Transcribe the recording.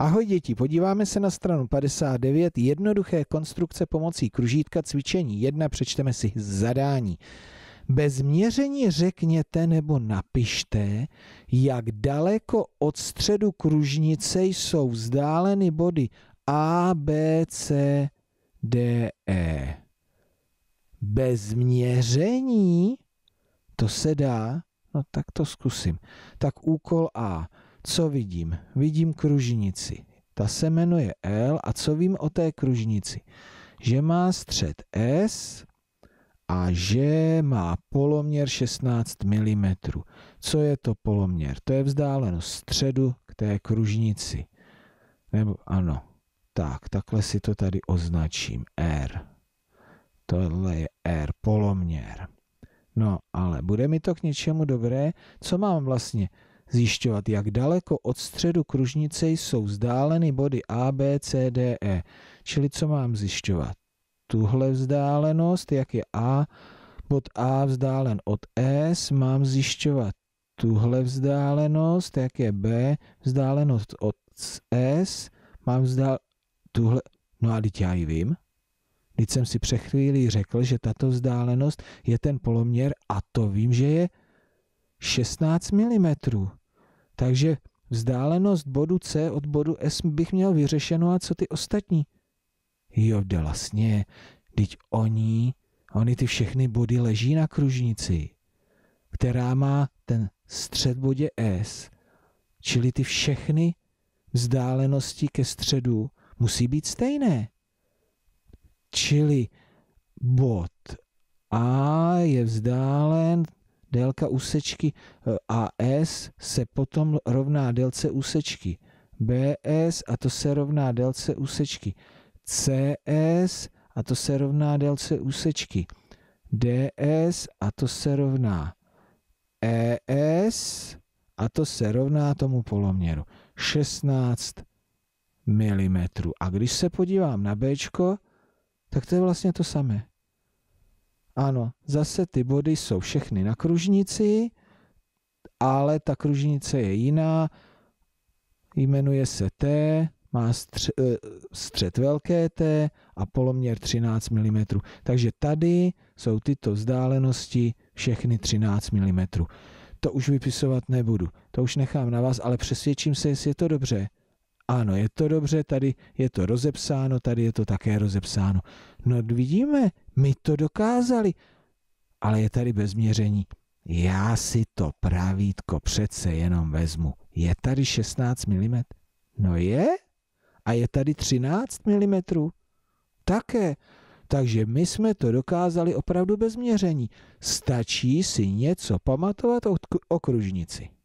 Ahoj děti, podíváme se na stranu 59 jednoduché konstrukce pomocí kružítka cvičení 1, přečteme si zadání. Bez měření řekněte nebo napište, jak daleko od středu kružnice jsou vzdáleny body A, B, C, D, E. Bez měření? To se dá? No tak to zkusím. Tak úkol A. Co vidím? Vidím kružnici. Ta se jmenuje L a co vím o té kružnici? Že má střed S a že má poloměr 16 mm. Co je to poloměr? To je vzdálenost středu k té kružnici. Nebo ano, tak, takhle si to tady označím. R. Tohle je R, poloměr. No, ale bude mi to k něčemu dobré? Co mám vlastně? zjišťovat, jak daleko od středu kružnice jsou vzdáleny body A, B, C, D, E. Čili co mám zjišťovat? Tuhle vzdálenost, jak je A, bod A vzdálen od S, mám zjišťovat tuhle vzdálenost, jak je B vzdálenost od S, mám vzdál... tuhle... No a teď já ji vím. Teď jsem si před chvílí řekl, že tato vzdálenost je ten poloměr a to vím, že je 16 mm. Takže vzdálenost bodu C od bodu S bych měl vyřešeno a co ty ostatní? Jo, vlastně, teď oni, oni ty všechny body leží na kružnici, která má ten střed bodě S, čili ty všechny vzdálenosti ke středu musí být stejné. Čili bod A je vzdálen délka úsečky eh, AS se potom rovná délce úsečky BS a to se rovná délce úsečky CS a to se rovná délce úsečky DS a to se rovná ES a to se rovná tomu poloměru 16 mm. A když se podívám na B, tak to je vlastně to samé. Ano, zase ty body jsou všechny na kružnici, ale ta kružnice je jiná, jmenuje se T, má stř, eh, střed velké T a poloměr 13 mm. Takže tady jsou tyto vzdálenosti všechny 13 mm. To už vypisovat nebudu, to už nechám na vás, ale přesvědčím se, jestli je to dobře. Ano, je to dobře, tady je to rozepsáno, tady je to také rozepsáno. No vidíme, my to dokázali, ale je tady bez měření. Já si to pravítko přece jenom vezmu. Je tady 16 mm? No je. A je tady 13 mm? Také. Takže my jsme to dokázali opravdu bez měření. Stačí si něco pamatovat o okružnici.